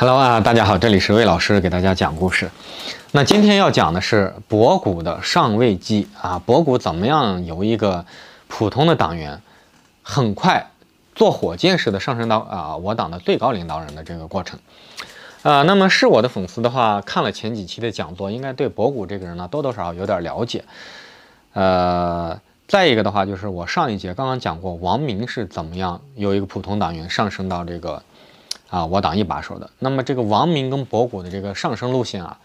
Hello 啊，大家好，这里是魏老师给大家讲故事。那今天要讲的是博古的上位记啊，博古怎么样由一个普通的党员，很快坐火箭式的上升到啊我党的最高领导人的这个过程。呃，那么是我的粉丝的话，看了前几期的讲座，应该对博古这个人呢多多少少有点了解。呃，再一个的话就是我上一节刚刚讲过王明是怎么样由一个普通党员上升到这个。啊，我党一把手的。那么这个王明跟博古的这个上升路线啊，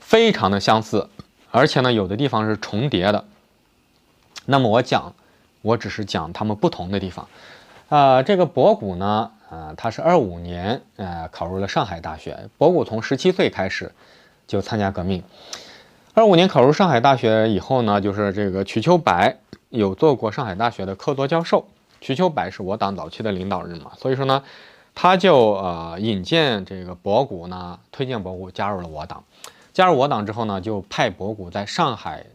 非常的相似，而且呢，有的地方是重叠的。那么我讲，我只是讲他们不同的地方。呃，这个博古呢，呃，他是二五年，呃，考入了上海大学。博古从十七岁开始就参加革命。二五年考入上海大学以后呢，就是这个瞿秋白有做过上海大学的客座教授。瞿秋白是我党早期的领导人嘛，所以说呢。他就呃引荐这个博古呢，推荐博古加入了我党。加入我党之后呢，就派博古在上海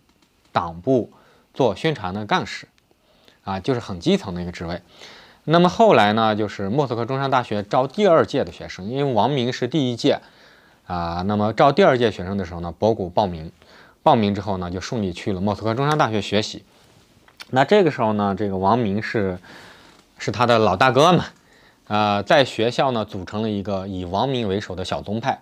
党部做宣传的干事，啊，就是很基层的一个职位。那么后来呢，就是莫斯科中山大学招第二届的学生，因为王明是第一届，啊，那么招第二届学生的时候呢，博古报名，报名之后呢，就顺利去了莫斯科中山大学学习。那这个时候呢，这个王明是是他的老大哥嘛。啊，在学校呢，组成了一个以王明为首的小宗派，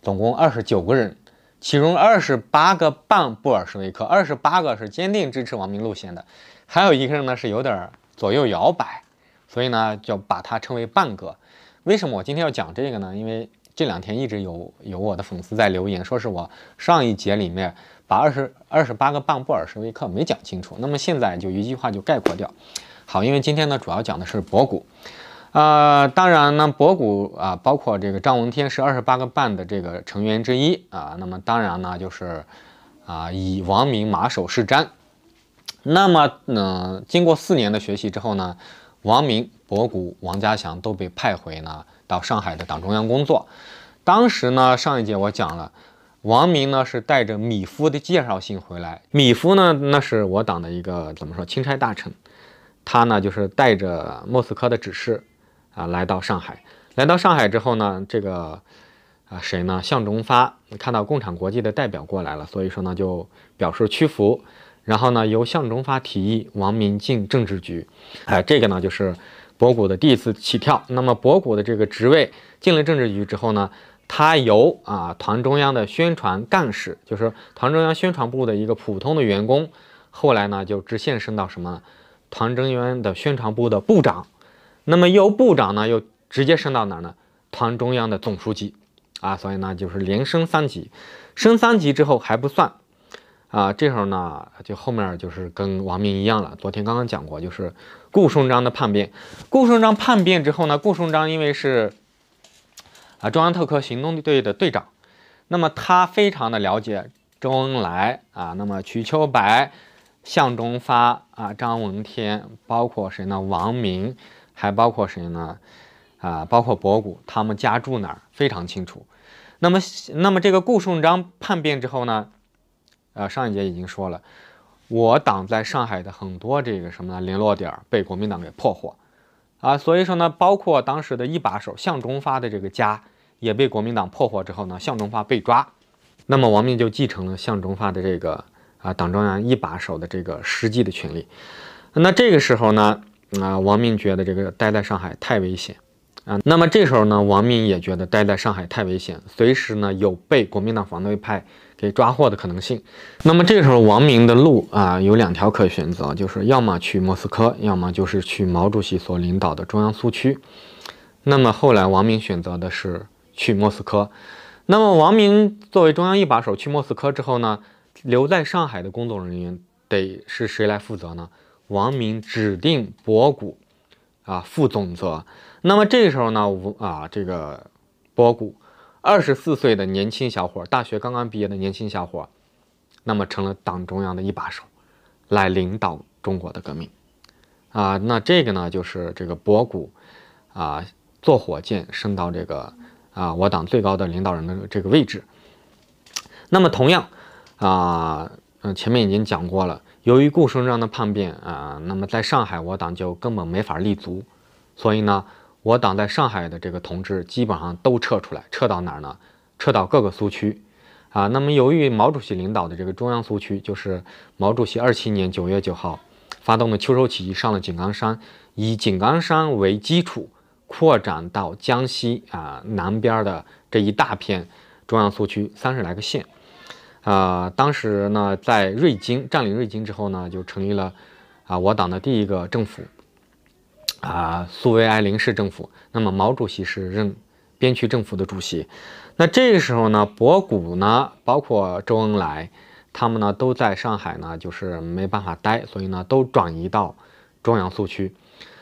总共二十九个人，其中二十八个半布尔什维克，二十八个是坚定支持王明路线的，还有一个人呢是有点左右摇摆，所以呢就把他称为半个。为什么我今天要讲这个呢？因为这两天一直有有我的粉丝在留言，说是我上一节里面把二十二十八个半布尔什维克没讲清楚，那么现在就一句话就概括掉。好，因为今天呢主要讲的是博古。呃，当然呢，博古啊，包括这个张闻天是二十八个半的这个成员之一啊。那么当然呢，就是啊，以王明马首是瞻。那么呢，经过四年的学习之后呢，王明、博古、王家祥都被派回呢到上海的党中央工作。当时呢，上一节我讲了，王明呢是带着米夫的介绍信回来，米夫呢那是我党的一个怎么说钦差大臣，他呢就是带着莫斯科的指示。啊，来到上海，来到上海之后呢，这个啊谁呢？向忠发看到共产国际的代表过来了，所以说呢就表示屈服。然后呢，由向忠发提议王明进政治局。哎，这个呢就是博古的第一次起跳。那么博古的这个职位进了政治局之后呢，他由啊团中央的宣传干事，就是团中央宣传部的一个普通的员工，后来呢就直线升到什么团中央的宣传部的部长。那么，由部长呢，又直接升到哪儿呢？团中央的总书记，啊，所以呢，就是连升三级。升三级之后还不算，啊，这时候呢，就后面就是跟王明一样了。昨天刚刚讲过，就是顾顺章的叛变。顾顺章叛变之后呢，顾顺章因为是啊，中央特科行动队的队长，那么他非常的了解周恩来啊，那么瞿秋白、向忠发啊、张闻天，包括谁呢？王明。还包括谁呢？啊，包括博古，他们家住哪儿非常清楚。那么，那么这个顾顺章叛变之后呢？呃，上一节已经说了，我党在上海的很多这个什么呢联络点被国民党给破获啊，所以说呢，包括当时的一把手向忠发的这个家也被国民党破获之后呢，向忠发被抓，那么王明就继承了向忠发的这个啊党中央一把手的这个实际的权利。那这个时候呢？啊，王明觉得这个待在上海太危险啊。那么这时候呢，王明也觉得待在上海太危险，随时呢有被国民党反对派给抓获的可能性。那么这时候，王明的路啊有两条可选择，就是要么去莫斯科，要么就是去毛主席所领导的中央苏区。那么后来，王明选择的是去莫斯科。那么王明作为中央一把手去莫斯科之后呢，留在上海的工作人员得是谁来负责呢？王明指定博古啊负总责，那么这时候呢，吴啊这个博古二十四岁的年轻小伙，大学刚刚毕业的年轻小伙，那么成了党中央的一把手，来领导中国的革命啊。那这个呢，就是这个博古啊坐火箭升到这个啊我党最高的领导人的这个位置。那么同样啊，嗯前面已经讲过了。由于顾顺章的叛变啊，那么在上海我党就根本没法立足，所以呢，我党在上海的这个同志基本上都撤出来，撤到哪儿呢？撤到各个苏区，啊，那么由于毛主席领导的这个中央苏区，就是毛主席二七年九月九号发动的秋收起义，上了井冈山，以井冈山为基础，扩展到江西啊南边的这一大片中央苏区三十来个县。啊，当时呢，在瑞金占领瑞金之后呢，就成立了啊我党的第一个政府，啊苏维埃临时政府。那么毛主席是任边区政府的主席。那这个时候呢，博古呢，包括周恩来，他们呢都在上海呢，就是没办法待，所以呢都转移到中央苏区。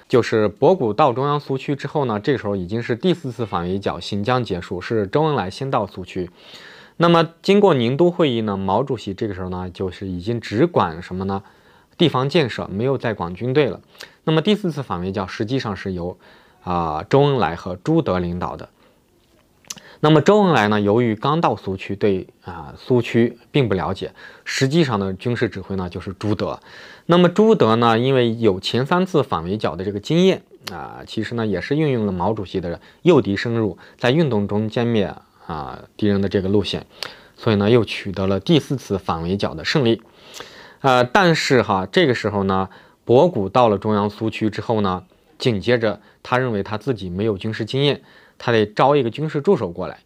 就是博古到中央苏区之后呢，这时候已经是第四次反围剿行将结束，是周恩来先到苏区。那么，经过宁都会议呢，毛主席这个时候呢，就是已经只管什么呢？地方建设，没有再管军队了。那么第四次反围剿实际上是由啊周恩来和朱德领导的。那么周恩来呢，由于刚到苏区，对啊苏区并不了解，实际上的军事指挥呢就是朱德。那么朱德呢，因为有前三次反围剿的这个经验啊，其实呢也是运用了毛主席的诱敌深入，在运动中歼灭。啊，敌人的这个路线，所以呢，又取得了第四次反围剿的胜利。呃，但是哈，这个时候呢，博古到了中央苏区之后呢，紧接着他认为他自己没有军事经验，他得招一个军事助手过来。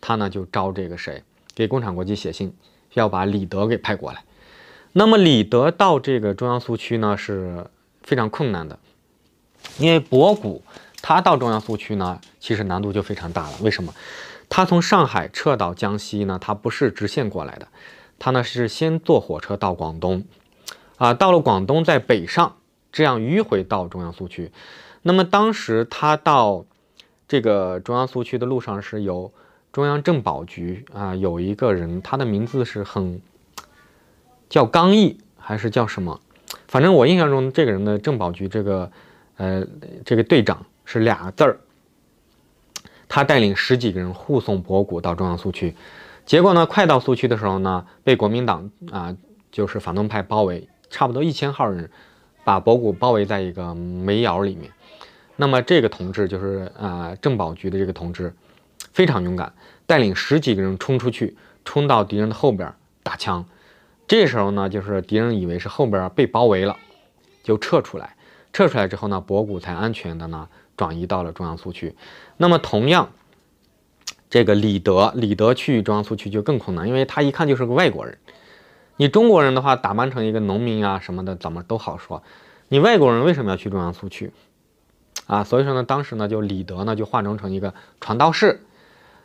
他呢就招这个谁，给共产国际写信，要把李德给派过来。那么李德到这个中央苏区呢是非常困难的，因为博古他到中央苏区呢其实难度就非常大了，为什么？他从上海撤到江西呢，他不是直线过来的，他呢是先坐火车到广东，啊，到了广东在北上，这样迂回到中央苏区。那么当时他到这个中央苏区的路上是由中央政保局啊，有一个人，他的名字是很叫刚毅还是叫什么？反正我印象中这个人的政保局这个呃这个队长是俩字儿。他带领十几个人护送博古到中央苏区，结果呢，快到苏区的时候呢，被国民党啊，就是反动派包围，差不多一千号人，把博古包围在一个煤窑里面。那么这个同志就是啊，政保局的这个同志，非常勇敢，带领十几个人冲出去，冲到敌人的后边打枪。这时候呢，就是敌人以为是后边被包围了，就撤出来。撤出来之后呢，博古才安全的呢。转移到了中央苏区，那么同样，这个李德，李德去中央苏区就更困难，因为他一看就是个外国人。你中国人的话，打扮成一个农民啊什么的，怎么都好说。你外国人为什么要去中央苏区？啊，所以说呢，当时呢，就李德呢就化妆成一个传道士，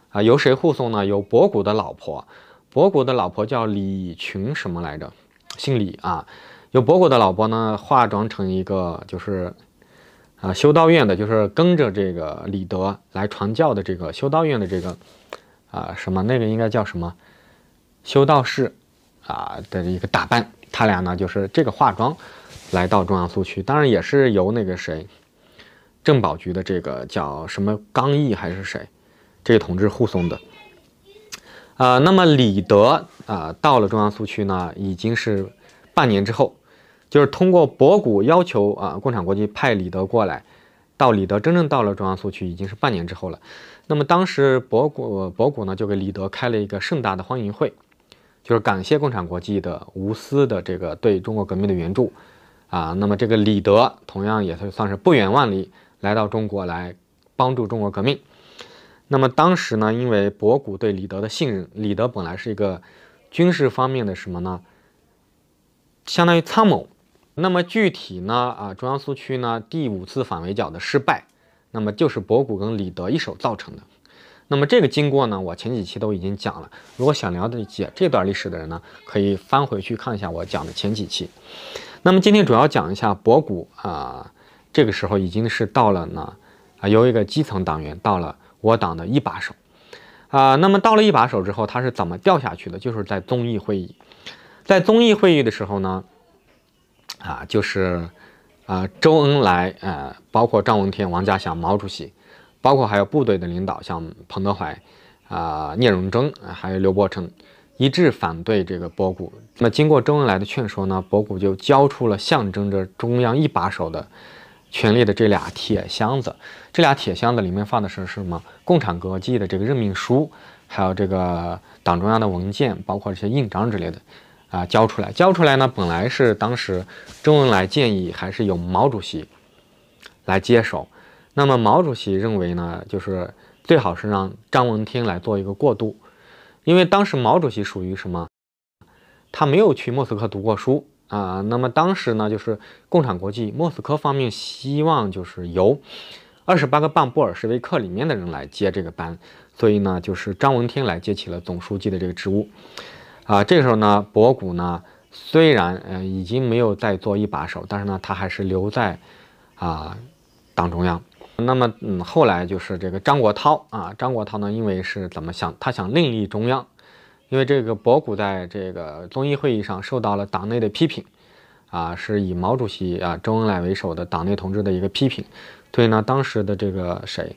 啊，由谁护送呢？由博古的老婆，博古的老婆叫李群什么来着？姓李啊。由博古的老婆呢化妆成一个就是。啊，修道院的，就是跟着这个李德来传教的这个修道院的这个，啊，什么那个应该叫什么，修道士，啊的一个打扮，他俩呢就是这个化妆，来到中央苏区，当然也是由那个谁，政保局的这个叫什么刚毅还是谁，这个同志护送的，啊，那么李德啊到了中央苏区呢，已经是半年之后。就是通过博古要求啊，共产国际派李德过来，到李德真正到了中央苏区已经是半年之后了。那么当时博古博古呢就给李德开了一个盛大的欢迎会，就是感谢共产国际的无私的这个对中国革命的援助啊。那么这个李德同样也是算是不远万里来到中国来帮助中国革命。那么当时呢，因为博古对李德的信任，李德本来是一个军事方面的什么呢？相当于参谋。那么具体呢？啊，中央苏区呢第五次反围剿的失败，那么就是博古跟李德一手造成的。那么这个经过呢，我前几期都已经讲了。如果想了解这段历史的人呢，可以翻回去看一下我讲的前几期。那么今天主要讲一下博古啊，这个时候已经是到了呢，啊，由一个基层党员到了我党的一把手啊。那么到了一把手之后，他是怎么掉下去的？就是在遵义会议，在遵义会议的时候呢。啊，就是，呃，周恩来，呃，包括张闻天、王稼祥、毛主席，包括还有部队的领导，像彭德怀，啊，聂荣臻，还有刘伯承，一致反对这个博古。那么经过周恩来的劝说呢，博古就交出了象征着中央一把手的权力的这俩铁箱子。这俩铁箱子里面放的是是什么？共产国际的这个任命书，还有这个党中央的文件，包括这些印章之类的。啊，交出来，交出来呢？本来是当时周恩来建议，还是由毛主席来接手。那么毛主席认为呢，就是最好是让张闻天来做一个过渡，因为当时毛主席属于什么？他没有去莫斯科读过书啊。那么当时呢，就是共产国际莫斯科方面希望就是由二十八个半布尔什维克里面的人来接这个班，所以呢，就是张闻天来接起了总书记的这个职务。啊，这个时候呢，博古呢虽然呃已经没有再做一把手，但是呢，他还是留在啊党中央。那么嗯，后来就是这个张国焘啊，张国焘呢因为是怎么想，他想另立中央，因为这个博古在这个遵义会议上受到了党内的批评，啊是以毛主席啊、周恩来为首的党内同志的一个批评，所以呢，当时的这个谁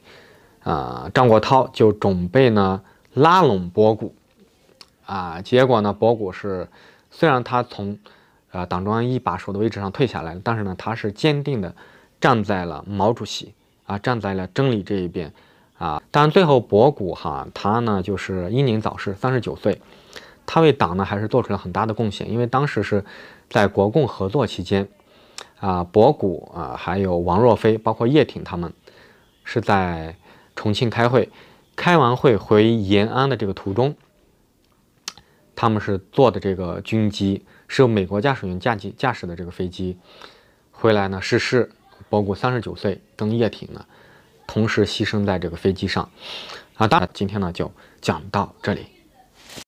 啊张国焘就准备呢拉拢博古。啊，结果呢，博古是虽然他从，呃，党中央一把手的位置上退下来了，但是呢，他是坚定的站在了毛主席啊，站在了真理这一边啊。但最后，博古哈，他呢就是英年早逝，三十九岁。他为党呢还是做出了很大的贡献，因为当时是在国共合作期间，啊，博古啊，还有王若飞，包括叶挺他们，是在重庆开会，开完会回延安的这个途中。他们是坐的这个军机，是由美国驾驶员驾机驾驶的这个飞机，回来呢逝世，包括三十九岁登夜挺呢，同时牺牲在这个飞机上。啊，当然今天呢就讲到这里。